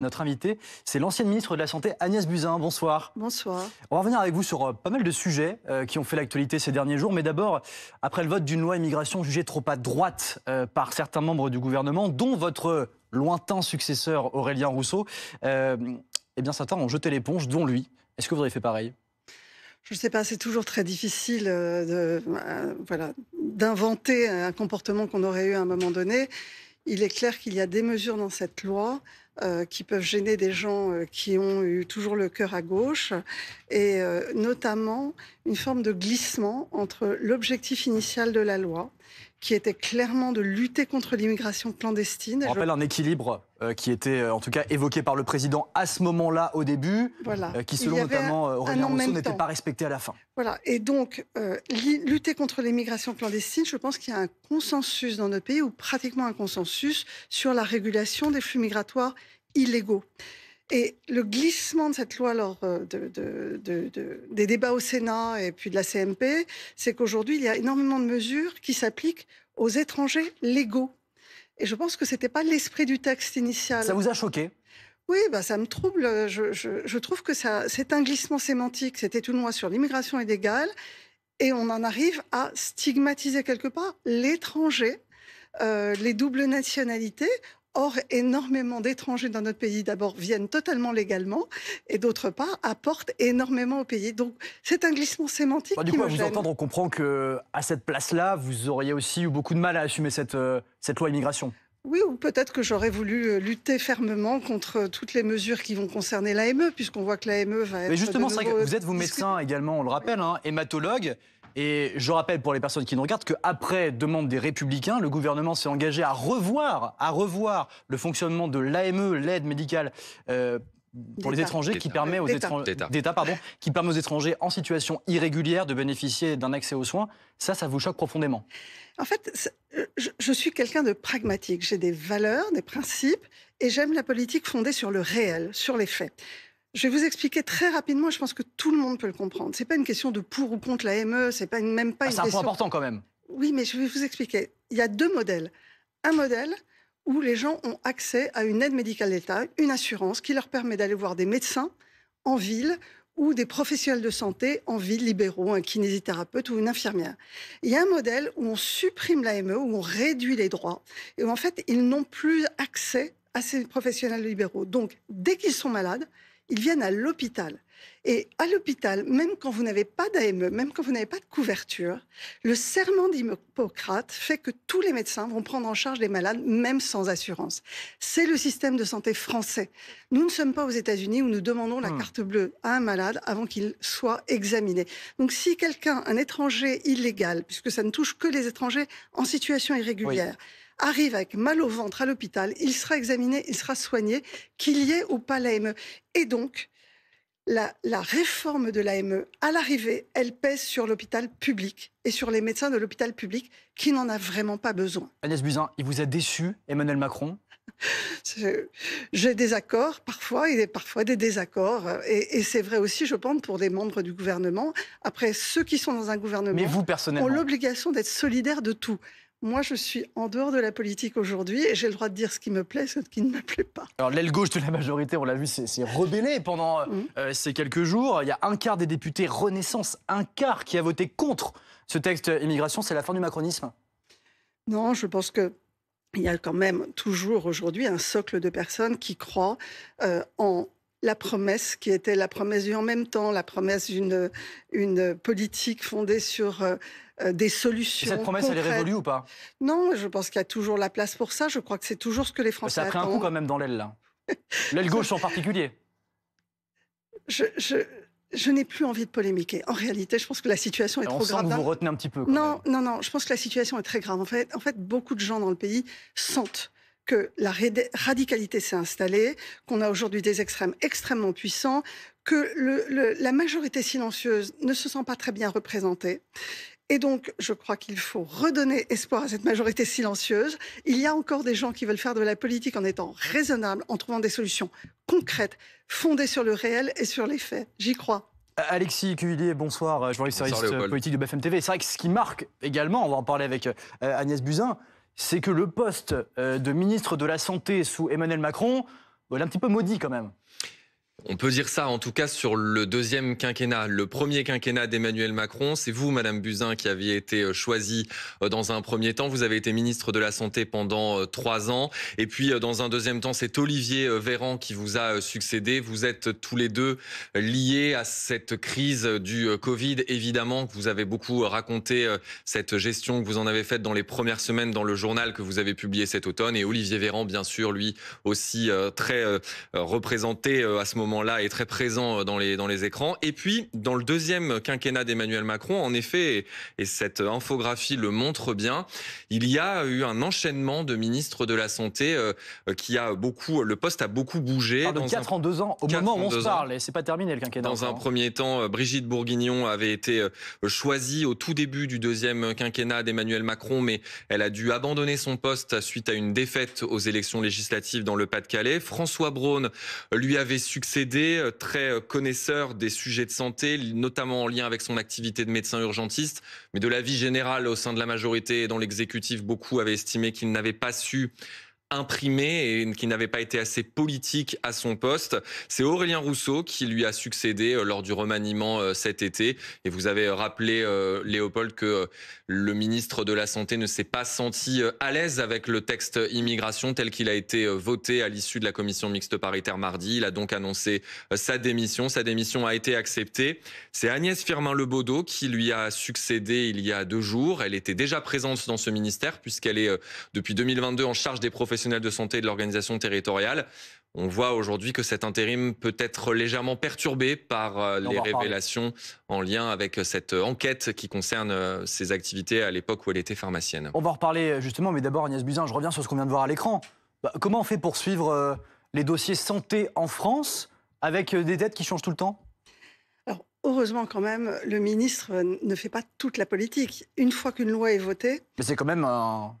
Notre invité, c'est l'ancienne ministre de la Santé Agnès Buzyn. Bonsoir. Bonsoir. On va revenir avec vous sur euh, pas mal de sujets euh, qui ont fait l'actualité ces derniers jours. Mais d'abord, après le vote d'une loi immigration jugée trop à droite euh, par certains membres du gouvernement, dont votre lointain successeur Aurélien Rousseau, eh bien certains ont jeté l'éponge, dont lui. Est-ce que vous avez fait pareil je ne sais pas, c'est toujours très difficile de, voilà, d'inventer un comportement qu'on aurait eu à un moment donné. Il est clair qu'il y a des mesures dans cette loi euh, qui peuvent gêner des gens euh, qui ont eu toujours le cœur à gauche, et euh, notamment une forme de glissement entre l'objectif initial de la loi qui était clairement de lutter contre l'immigration clandestine. On rappelle un équilibre euh, qui était euh, en tout cas évoqué par le président à ce moment-là au début, euh, qui selon notamment Aurélien Rousseau n'était pas respecté à la fin. Voilà, et donc lutter contre l'immigration clandestine, je pense qu'il y a un consensus dans notre pays, ou pratiquement un consensus, sur la régulation des flux migratoires illégaux. Et le glissement de cette loi lors euh, des débats au Sénat et puis de la CMP, c'est qu'aujourd'hui, il y a énormément de mesures qui s'appliquent aux étrangers légaux. Et je pense que ce n'était pas l'esprit du texte initial. Ça vous a choqué oui, bah, ça me trouble. Je, trouve que c'est un glissement sémantique. C'était une loi sur l'immigration illégale. Et on en arrive à stigmatiser quelque part l'étranger, euh, les doubles nationalités. Or, énormément d'étrangers dans notre pays, d'abord, viennent totalement légalement et d'autre part, apportent énormément au pays. Donc, c'est un glissement sémantique. du coup, à vous entendre, on comprend que à cette place-là, vous auriez aussi eu beaucoup de mal à assumer cette, euh, cette loi immigration. Oui, ou peut-être que j'aurais voulu euh, lutter fermement contre euh, toutes les mesures qui vont concerner l'AME, puisqu'on voit que l'AME va être. Mais justement, de vous êtes vous médecin également, on le rappelle, hein, hématologue. Et je rappelle pour les personnes qui nous regardent qu'après demande des républicains, le gouvernement s'est engagé à revoir, à revoir le fonctionnement de l'AME, l'aide médicale. Euh, pour les étrangers qui permet aux étrangers pardon qui permet aux étrangers en situation irrégulière de bénéficier d'un accès aux soins ça ça vous choque profondément en fait euh, je suis quelqu'un de pragmatique j'ai des valeurs des principes et j'aime la politique fondée sur le réel sur les faits je vais vous expliquer très rapidement. Je pense que tout le monde peut le comprendre. C'est pas une question de pour ou contre la ME. C'est pas même pas ah, une question. C'est important quand même. Oui, mais je vais vous expliquer. Il y a deux modèles. Un modèle où les gens ont accès à une aide médicale d'État, une assurance qui leur permet d'aller voir des médecins en ville ou des professionnels de santé en ville libéraux, un kinésithérapeute ou une infirmière. Il y a un modèle où on supprime l'AME, où on réduit les droits, et où en fait ils n'ont plus accès à ces professionnels libéraux. Donc dès qu'ils sont malades, ils viennent à l'hôpital. Et à l'hôpital, même quand vous n'avez pas d'AME, même quand vous n'avez pas de couverture, le serment d'Hippocrate fait que tous les médecins vont prendre en charge les malades, même sans assurance. C'est le système de santé français. Nous ne sommes pas aux États-Unis où nous demandons la hmm. carte bleue à un malade avant qu'il soit examiné. Donc si quelqu'un, un étranger illégal, puisque ça ne touche que les étrangers en situation irrégulière, arrive avec mal au ventre à l'hôpital, il sera examiné, il sera soigné, qu'il y ait ou pas l'AME. Et donc, la, réforme de l'AME, à l'arrivée, elle pèse sur l'hôpital public et sur les médecins de l'hôpital public qui n'en a vraiment pas besoin. Agnès Buzyn, il vous a déçu, Emmanuel Macron J'ai des accords parfois et parfois des désaccords. Et, c'est vrai aussi, je pense, pour des membres du gouvernement. Après, ceux qui sont dans un gouvernement ont l'obligation d'être solidaires de tout. Moi, je suis en dehors de la politique aujourd'hui et j'ai le droit de dire ce qui me plaît, ce qui ne me plaît pas. Alors, l'aile gauche de la majorité, on l'a vu, s'est rebellée pendant euh, mm. euh, ces quelques jours. Il y a un quart des députés Renaissance, un quart qui a voté contre ce texte immigration. C'est la fin du macronisme Non, je pense que il y a quand même toujours aujourd'hui un socle de personnes qui croient euh, en la promesse qui était la promesse du en même temps, la promesse d'une une politique fondée sur euh, euh, des solutions. cette promesse, elle est révolue ou pas Non, je pense qu'il y a toujours la place pour ça. Je crois que c'est toujours ce que les Français. Bah, ça a pris un coup quand même dans l'aile, là. L'aile gauche en particulier. je, n'ai plus envie de polémiquer. En réalité, je pense que la situation est on trop sent grave. Que vous retenez un petit peu. non, non, non. Je pense que la situation est très grave. En fait, en fait, beaucoup de gens dans le pays sentent que la radicalité s'est installée, qu'on a aujourd'hui des extrêmes extrêmement puissants, que le, la majorité silencieuse ne se sent pas très bien représentée. Et donc, je crois qu'il faut redonner espoir à cette majorité silencieuse. Il y a encore des gens qui veulent faire de la politique en étant raisonnables, en trouvant des solutions concrètes, fondées sur le réel et sur les faits. J'y crois. Alexis Cuvillier, bonsoir, euh, journaliste euh, politique de BFM TV. C'est vrai que ce qui marque également, on va en parler avec euh, Agnès Buzyn, c'est que le poste euh, de ministre de la Santé sous Emmanuel Macron, il est un petit peu maudit quand même. On peut dire ça en tout cas sur le deuxième quinquennat. Le premier quinquennat d'Emmanuel Macron, c'est vous, Madame Buzyn, qui aviez été euh, choisie euh, dans un premier temps. Vous avez été ministre de la Santé pendant euh, trois ans. Et puis dans un deuxième temps, c'est Olivier Véran qui vous a succédé. Vous êtes tous les deux liés à cette crise du Covid, évidemment, vous avez beaucoup raconté cette gestion que vous en avez faite dans les premières semaines dans le journal que vous avez publié cet automne. Et Olivier Véran, bien sûr, lui aussi très représenté à ce moment moment-là est très présent euh, dans les, dans les écrans. Et puis, dans le deuxième quinquennat d'Emmanuel Macron, en effet, et, cette infographie le montre bien, il y a eu un enchaînement de ministres de la Santé euh, euh, qui a beaucoup, le poste a beaucoup bougé. Pardon, 4 en 2 ans, au moment où on se parle, et c'est pas terminé le quinquennat. Dans un hein. premier temps, Brigitte Bourguignon avait été choisie au tout début du deuxième quinquennat d'Emmanuel Macron, mais elle a dû abandonner son poste suite à une défaite aux élections législatives dans le Pas-de-Calais. François Braun lui avait succédé euh, très euh, connaisseur des sujets de santé, notamment en lien avec son activité de médecin urgentiste, mais de la vie générale au sein de la majorité et dans l'exécutif, beaucoup avaient estimé qu'il n'avait pas su imprimé et qui n'avait pas été assez politique à son poste. C'est Aurélien Rousseau qui lui a succédé euh, lors du remaniement euh, cet été. Et vous avez euh, rappelé, Léopold, que le ministre de la Santé ne s'est pas senti à l'aise avec le texte immigration tel qu'il a été voté à l'issue de la commission mixte paritaire mardi. Il a donc annoncé sa démission. Sa démission a été acceptée. C'est Agnès Firmin-Lebaudot qui lui a succédé il y a deux jours. Elle était déjà présente dans ce ministère puisqu'elle est depuis 2022 en charge des professions de santé de l'organisation territoriale. On voit aujourd'hui que cet intérim peut être légèrement perturbé par euh, les révélations en lien avec euh, cette euh, enquête qui concerne ses activités à l'époque où elle était pharmacienne. On va en reparler justement, mais d'abord Agnès Buzyn, je reviens sur ce qu'on vient de voir à l'écran. Bah, comment on fait pour suivre les dossiers santé en France avec des dettes qui changent tout le temps Heureusement quand même, le ministre ne fait pas toute la politique. Une fois qu'une loi est votée... Mais c'est quand même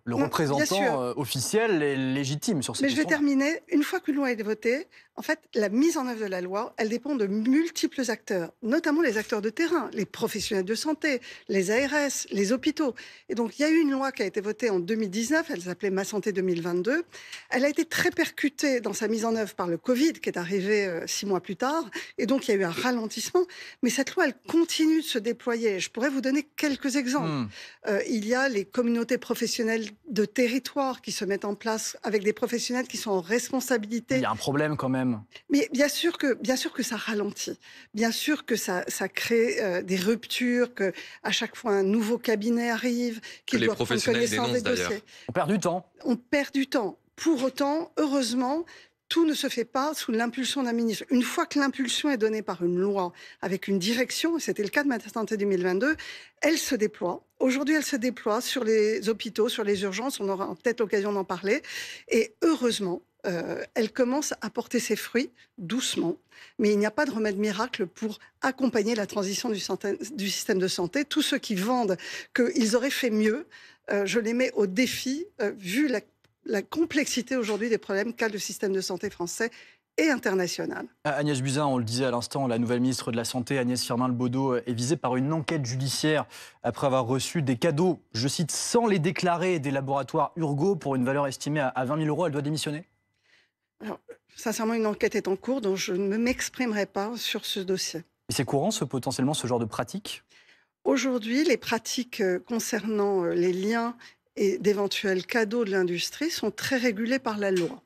le représentant euh, officiel et légitime sur ces Mais je vais terminer. Une fois qu'une loi est votée, en fait, la mise en œuvre de la loi, elle dépend de multiples acteurs, notamment les acteurs de terrain, les professionnels de santé, les ARS, les hôpitaux. Et donc, il y a eu une loi qui a été votée en 2019, elle s'appelait Ma Santé 2022. Elle a été très percutée dans sa mise en œuvre par le Covid, qui est arrivé euh, six mois plus tard. Et donc, il y a eu un ralentissement. Mais cette loi, elle continue de se déployer. Je pourrais vous donner quelques exemples. Hmm. Euh, il y a les communautés professionnelles de territoire qui se mettent en place avec des professionnels qui sont en responsabilité. Il y a un problème quand même mais bien sûr que, bien sûr que ça ralentit, bien sûr que ça, ça crée euh, des ruptures, que à chaque fois un nouveau cabinet arrive, qu'ils doit prendre connaissance des dossiers. On perd du temps. On perd du temps. Pour autant, heureusement, tout ne se fait pas sous l'impulsion d'un ministre. Une fois que l'impulsion est donnée par une loi avec une direction, c'était le cas de ma Santé 2022, elle se déploie. Aujourd'hui, elle se déploie sur les hôpitaux, sur les urgences. On aura peut-être l'occasion d'en parler. Et heureusement, euh, elle commence à porter ses fruits doucement, mais il n'y a pas de remède miracle pour accompagner la transition du, du système de santé. Tous ceux qui vendent qu'ils auraient fait mieux, euh, je les mets au défi, euh, vu la, complexité aujourd'hui des problèmes qu'a le système de santé français et international ah, Agnès Buzyn, on le disait à l'instant, la nouvelle ministre de la Santé, Agnès Firmin-Lebaudot, est visée par une enquête judiciaire après avoir reçu des cadeaux, je cite, sans les déclarer des laboratoires Urgo pour une valeur estimée à 20 000 euros. Elle doit démissionner sincèrement, une enquête est en cours, donc je ne m'exprimerai pas sur ce dossier. C'est courant, ce, potentiellement, ce genre de pratique Aujourd'hui, les pratiques euh, concernant euh, les liens et d'éventuels cadeaux de l'industrie sont très régulées par la loi.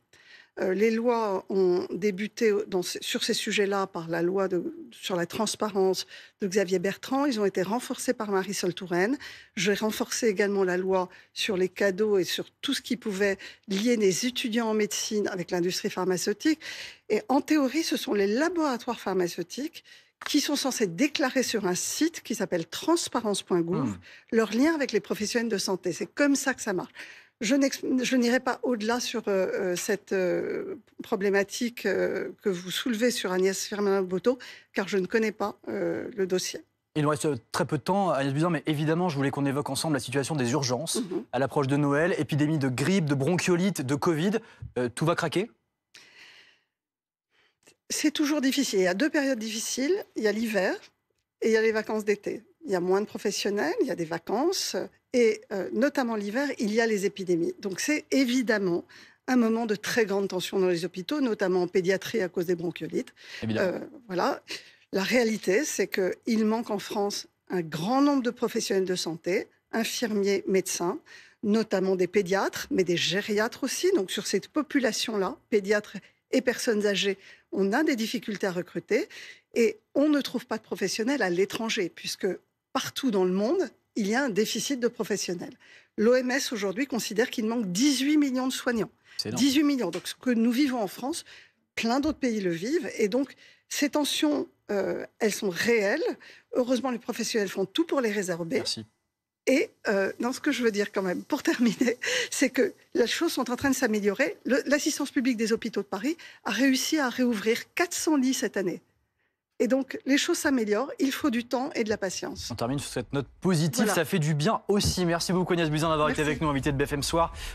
Euh, les lois ont débuté sur ces sujets-là par la loi sur la transparence de Xavier Bertrand. Ils ont été renforcés par Marisol Touraine. J'ai renforcé également la loi sur les cadeaux et sur tout ce qui pouvait lier les étudiants en médecine avec l'industrie pharmaceutique. Et en théorie, ce sont les laboratoires pharmaceutiques qui sont censés déclarer sur un site qui s'appelle transparence.gouv hmm. leur lien avec les professionnels de santé. C'est comme ça que ça marche. Je n'irai pas au-delà sur euh, euh, cette euh, problématique que vous soulevez sur Agnès Firmin-Boteau, car je ne connais pas le dossier. Il nous reste très peu de temps, Agnès Buzyn, mais évidemment, je voulais qu'on évoque ensemble la situation des urgences mhm. à l'approche de Noël, épidémie de grippe, de bronchiolite, de Covid. tout va craquer C'est toujours difficile. Il y a deux périodes difficiles. Il y a l'hiver et il y a les vacances d'été il y a moins de professionnels, il y a des vacances, et euh, notamment l'hiver, il y a les épidémies. Donc c'est évidemment un moment de très grande tension dans les hôpitaux, notamment en pédiatrie à cause des bronchiolites. Euh, voilà. La réalité, c'est qu'il manque en France un grand nombre de professionnels de santé, infirmiers, médecins, notamment des pédiatres, mais des gériatres aussi. Donc sur cette population-là, pédiatres et personnes âgées, on a des difficultés à recruter et on ne trouve pas de professionnels à l'étranger, puisque partout dans le monde, il y a un déficit de professionnels. L'OMS aujourd'hui considère qu'il manque 18 millions de soignants. 18 millions. Donc ce que nous vivons en France, plein d'autres pays le vivent. Et donc ces tensions, euh, elles sont réelles. Heureusement, les professionnels font tout pour les résorber. Merci. Et dans euh, ce que je veux dire quand même, pour terminer, c'est que les choses sont en train de s'améliorer. L'assistance publique des hôpitaux de Paris a réussi à réouvrir 400 lits cette année. Et donc, les choses s'améliorent. Il faut du temps et de la patience. On termine sur cette note positive. Ça fait du bien aussi. Merci beaucoup, Agnès Buzyn, d'avoir été avec nous, invité de BFM Soir.